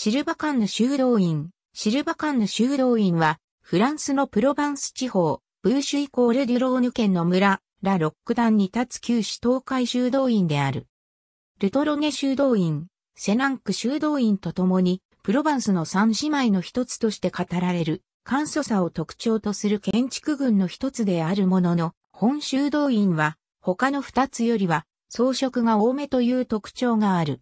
シルバカンヌ修道院。シルバカンヌ修道院は、フランスのプロバンス地方、ブーシュイコール・デュローヌ県の村、ラ・ロック団に立つ旧市東海修道院である。ルトロネ修道院、セナンク修道院とともに、プロバンスの三姉妹の一つとして語られる、簡素さを特徴とする建築群の一つであるものの、本修道院は、他の二つよりは、装飾が多めという特徴がある。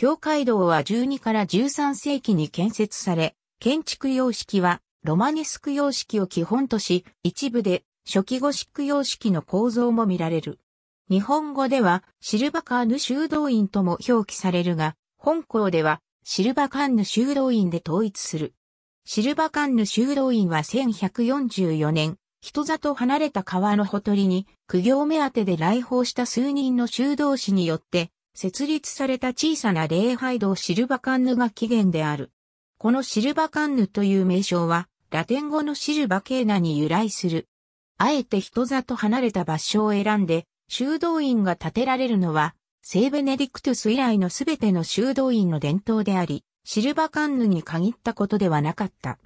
教会堂は12から13世紀に建設され、建築様式はロマネスク様式を基本とし、一部で初期ゴシック様式の構造も見られる。日本語ではシルバカーヌ修道院とも表記されるが、本校ではシルバカンヌ修道院で統一する。シルバカンヌ修道院は1144年、人里離れた川のほとりに、苦行目当てで来訪した数人の修道士によって設立された小さな礼拝堂シルバカンヌが起源である。このシルバカンヌという名称は、ラテン語のシルバケーナに由来する。あえて人里離れた場所を選んで、修道院が建てられるのは、聖ベネディクトゥス以来のすべての修道院の伝統であり、シルバカンヌに限ったことではなかった。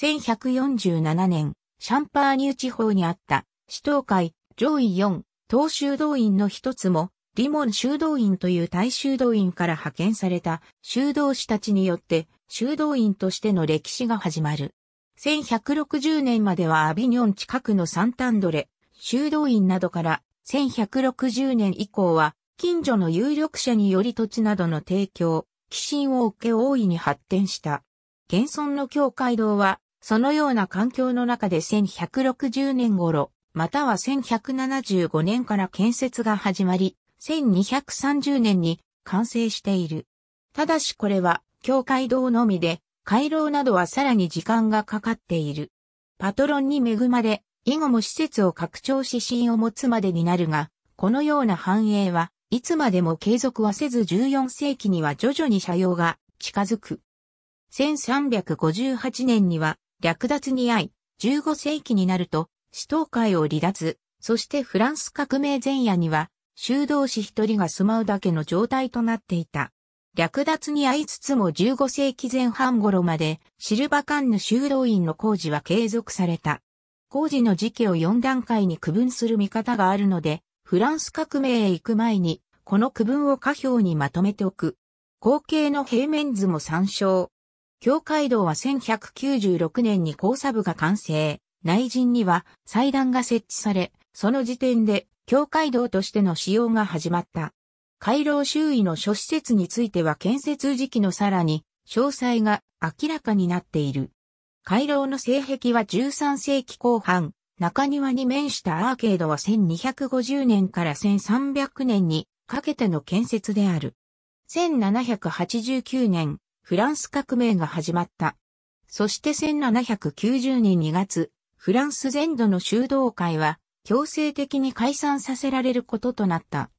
1147年、シャンパーニュ地方にあった、死闘会上位4、東修道院の一つも、リモン修道院という大修道院から派遣された修道士たちによって修道院としての歴史が始まる。1160年まではアビニョン近くのサンタンドレ、修道院などから1160年以降は近所の有力者により土地などの提供、寄進を受け大いに発展した。現存の教会堂はそのような環境の中で1160年頃、または1175年から建設が始まり、1230年に完成している。ただしこれは、教会堂のみで、回廊などはさらに時間がかかっている。パトロンに恵まれ、以後も施設を拡張指針を持つまでになるが、このような繁栄はいつまでも継続はせず14世紀には徐々に斜陽が近づく。1358年には略奪に遭い、15世紀になると、死闘会を離脱、そしてフランス革命前夜には修道士一人が住まうだけの状態となっていた。略奪に遭いつつも15世紀前半頃までシルバカンヌ修道院の工事は継続された。工事の時期を4段階に区分する見方があるので、フランス革命へ行く前に、この区分を下表にまとめておく。後継の平面図も参照。教会堂は1196年に交差部が完成。内陣には祭壇が設置され、その時点で教会堂としての使用が始まった。回廊周囲の諸施設については建設時期のさらに詳細が明らかになっている。回廊の西壁は13世紀後半、中庭に面したアーケードは1250年から1300年にかけての建設である。1789年、フランス革命が始まった。そして1790年2月、フランス全土の修道会は強制的に解散させられることとなった。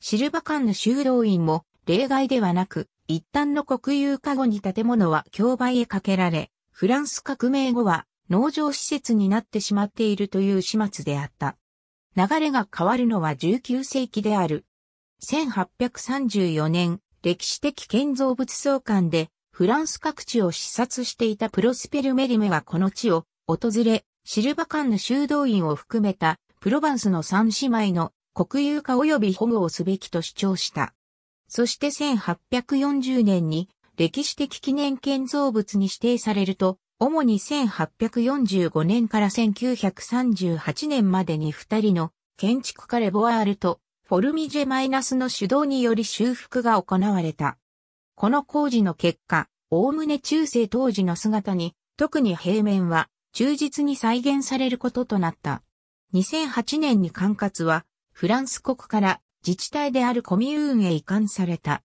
シルバンの修道院も例外ではなく、一旦の国有化後に建物は競売へかけられ、フランス革命後は農場施設になってしまっているという始末であった。流れが変わるのは19世紀である。1834年、歴史的建造物相関で、フランス各地を視察していたプロスペルメリメはこの地を訪れ、シルバカンの修道院を含めたプロバンスの三姉妹の国有化及び保護をすべきと主張した。そして1840年に歴史的記念建造物に指定されると、主に1845年から1938年までに二人の建築家レボアールとフォルミジェマイナスの主導により修復が行われた。この工事の結果、おおむね中世当時の姿に、特に平面は忠実に再現されることとなった。2008年に管轄は、フランス国から自治体であるコミューンへ移管された。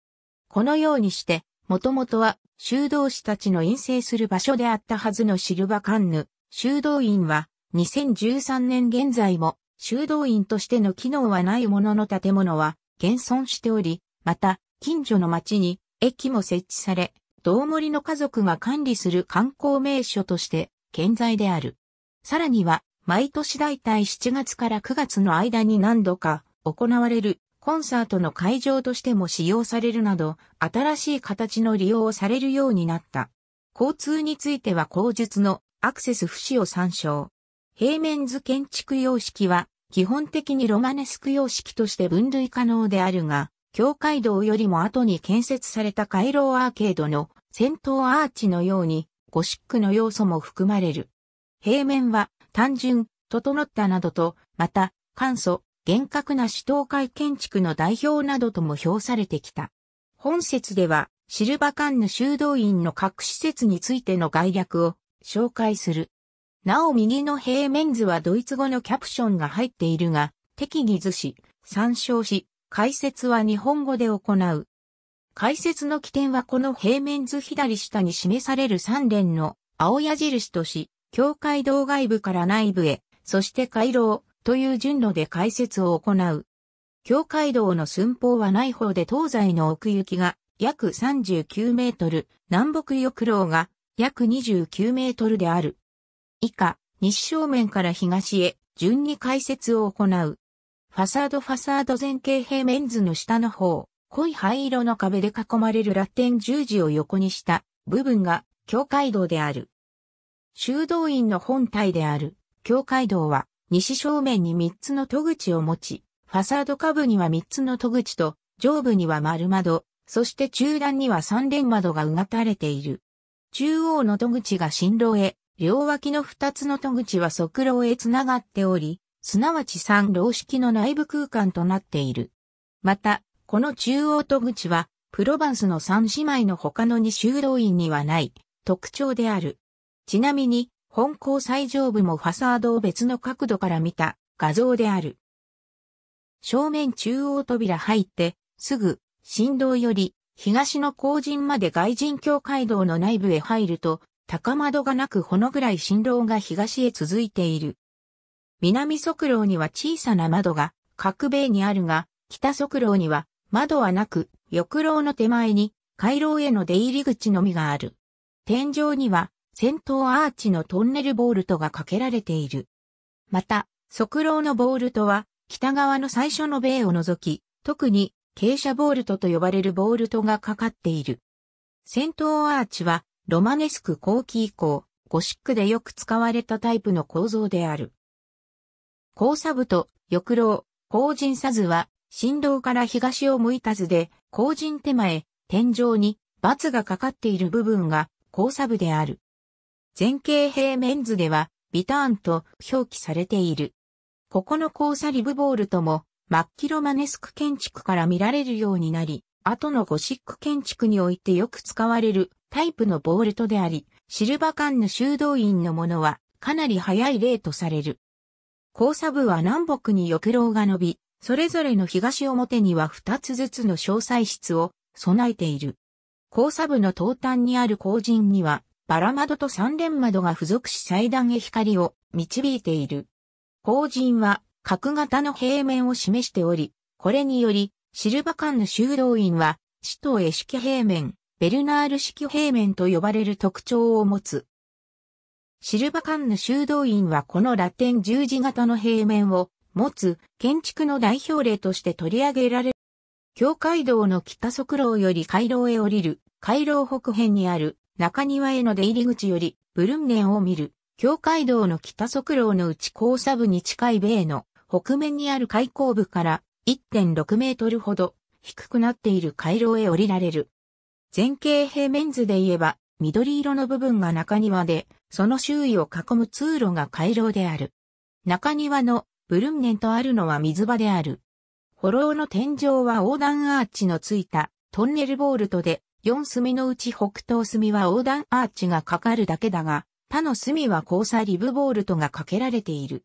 このようにして、もともとは修道士たちの陰性する場所であったはずのシルバカンヌ、修道院は2013年現在も修道院としての機能はないものの建物は現存しており、また近所の町に駅も設置され、道森の家族が管理する観光名所として健在である。さらには、毎年大体7月から9月の間に何度か行われるコンサートの会場としても使用されるなど、新しい形の利用をされるようになった。交通については口述のアクセス不死を参照。平面図建築様式は基本的にロマネスク様式として分類可能であるが、教会道よりも後に建設された回廊アーケードの先頭アーチのようにゴシックの要素も含まれる。平面は単純、整ったなどと、また、簡素、厳格な指導会建築の代表などとも評されてきた。本説では、シルバカンヌ修道院の各施設についての概略を紹介する。なお右の平面図はドイツ語のキャプションが入っているが、適宜図し、参照し、解説は日本語で行う。解説の起点はこの平面図左下に示される3連の青矢印とし、境界道外部から内部へ、そして回廊という順路で解説を行う。境界道の寸法はない方で東西の奥行きが約39メートル、南北翼廊が約29メートルである。以下、西正面から東へ順に解説を行う。ファサードファサード前傾平面図の下の方、濃い灰色の壁で囲まれるラテン十字を横にした部分が教会堂である。修道院の本体である教会堂は西正面に3つの戸口を持ち、ファサード下部には3つの戸口と上部には丸窓、そして中段には三連窓がうがたれている。中央の戸口が新郎へ、両脇の二つの戸口は側廊へつながっており、すなわち三楼式の内部空間となっている。また、この中央戸口は、プロヴァンスの三姉妹の他の二修道院にはない特徴である。ちなみに、本校最上部もファサードを別の角度から見た画像である。正面中央扉入って、すぐ、振動より、東の後陣まで外人教会堂の内部へ入ると、高窓がなくほのぐらい振動が東へ続いている。南側廊には小さな窓が、角米にあるが、北側廊には窓はなく、浴楼の手前に、回廊への出入り口のみがある。天井には、先頭アーチのトンネルボールトがかけられている。また、側廊のボールトは、北側の最初の米を除き、特に、傾斜ボールトと呼ばれるボールトがかかっている。先頭アーチは、ロマネスク後期以降、ゴシックでよく使われたタイプの構造である。交差部と浴楼、後人差図は振動から東を向いた図で、後陣手前、天井に、罰がかかっている部分が、交差部である。前傾平面図では、ビターンと表記されている。ここの交差リブボールとも、マッキロマネスク建築から見られるようになり、後のゴシック建築においてよく使われるタイプのボールトであり、シルバカンヌ修道院のものはかなり早い例とされる。交差部は南北に翼廊が伸び、それぞれの東表には2つずつの詳細室を備えている。交差部の東端にある後陣には、バラ窓と三連窓が付属し祭壇へ光を導いている。後陣は角型の平面を示しており、これにより、シルバンの修道院は、死と絵式平面、ベルナール式平面と呼ばれる特徴を持つ。シルバンの修道院はこのラテン十字型の平面を持つ建築の代表例として取り上げられる。教会道の北側路より回廊へ降りる、回廊北辺にある中庭への出入り口よりブルンネンを見る、教会道の北側路の内交差部に近い米の北面にある開口部から1.6メートルほど低くなっている回廊へ降りられる。前景平面図で言えば、緑色の部分が中庭で、その周囲を囲む通路が回廊である。中庭のブルンネンとあるのは水場である。ホローの天井は横断アーチのついたトンネルボールトで、4隅のうち北東隅は横断アーチがかかるだけだが、他の隅は交差リブボールトがかけられている。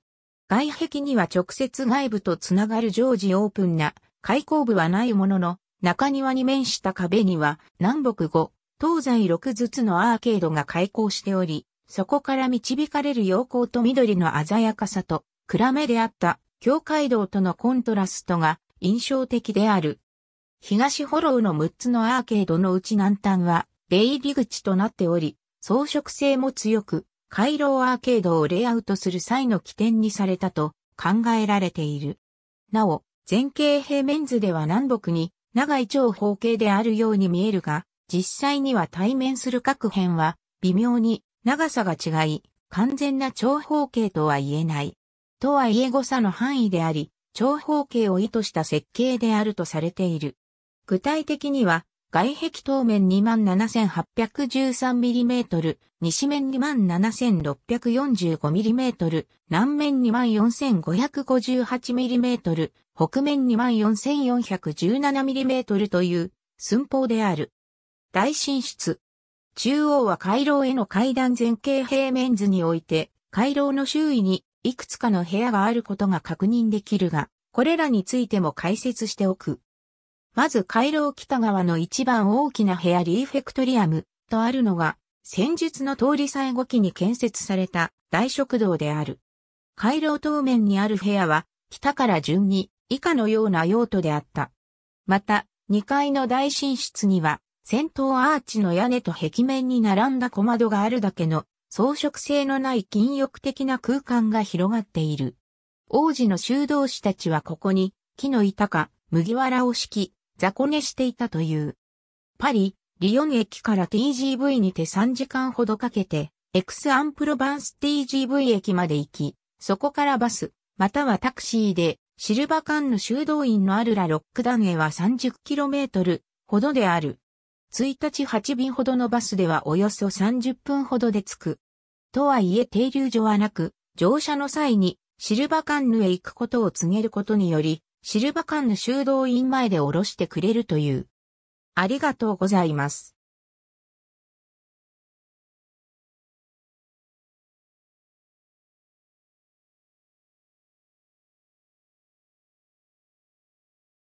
外壁には直接外部とつながる常時オープンな開口部はないものの、中庭に面した壁には南北5、東西6ずつのアーケードが開口しており、そこから導かれる陽光と緑の鮮やかさと、暗めであった教会堂とのコントラストが印象的である。東ホロウの6つのアーケードのうち南端は出入り口となっており、装飾性も強く、回廊アーケードをレイアウトする際の起点にされたと考えられている。なお、前景平面図では南北に長い長方形であるように見えるが、実際には対面する各辺は微妙に長さが違い、完全な長方形とは言えない。とはいえ誤差の範囲であり、長方形を意図した設計であるとされている。具体的には、外壁当面 27,813mm、西面 27,645mm、南面 24,558mm、北面 24,417mm という寸法である。大進出。中央は回廊への階段前傾平面図において、回廊の周囲にいくつかの部屋があることが確認できるが、これらについても解説しておく。まず回廊北側の一番大きな部屋リーフェクトリアムとあるのが、戦術の通り最後期に建設された大食堂である。回廊当面にある部屋は、北から順に以下のような用途であった。また、2階の大寝室には、戦闘アーチの屋根と壁面に並んだ小窓があるだけの装飾性のない禁欲的な空間が広がっている。王子の修道士たちはここに木の板か麦わらを敷き、雑魚寝していたという。パリ、リヨン駅から TGV にて3時間ほどかけて、エクスアンプロバンス TGV 駅まで行き、そこからバス、またはタクシーで、シルバカンヌ修道院のあるラロックダンへは 30km ほどである。1日8便ほどのバスではおよそ30分ほどで着く。とはいえ停留所はなく、乗車の際にシルバカンヌへ行くことを告げることにより、シルバカンヌ修道院前で降ろしてくれるという。ありがとうございます。